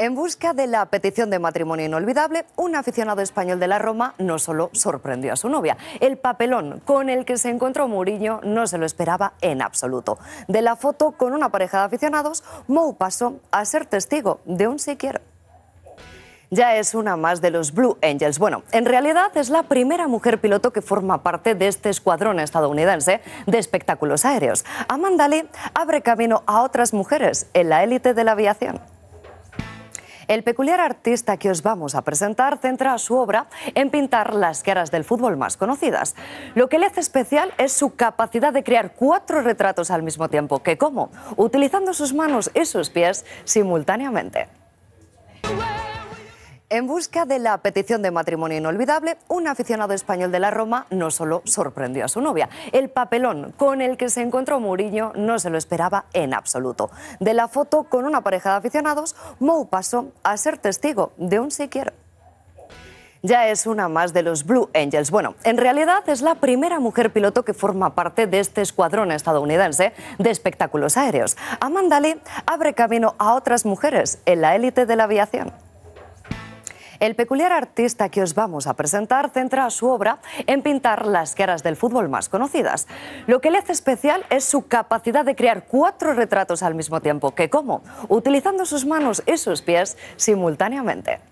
En busca de la petición de matrimonio inolvidable, un aficionado español de la Roma no solo sorprendió a su novia, el papelón con el que se encontró Mourinho no se lo esperaba en absoluto. De la foto con una pareja de aficionados, Mou pasó a ser testigo de un siquiera. ya es una más de los Blue Angels. Bueno, en realidad es la primera mujer piloto que forma parte de este escuadrón estadounidense de espectáculos aéreos. Amanda Lee abre camino a otras mujeres en la élite de la aviación. El peculiar artista que os vamos a presentar centra su obra en pintar las caras del fútbol más conocidas. Lo que le hace especial es su capacidad de crear cuatro retratos al mismo tiempo, que como utilizando sus manos y sus pies simultáneamente. En busca de la petición de matrimonio inolvidable, un aficionado español de la Roma no solo sorprendió a su novia, el papelón con el que se encontró Mourinho no se lo esperaba en absoluto. De la foto con una pareja de aficionados, Mou pasó a ser testigo de un siquiera ya es una más de los Blue Angels. Bueno, en realidad es la primera mujer piloto que forma parte de este escuadrón estadounidense de espectáculos aéreos. Amanda Lee abre camino a otras mujeres en la élite de la aviación. El peculiar artista que os vamos a presentar centra su obra en pintar las caras del fútbol más conocidas. Lo que le hace especial es su capacidad de crear cuatro retratos al mismo tiempo, que como utilizando sus manos y sus pies simultáneamente.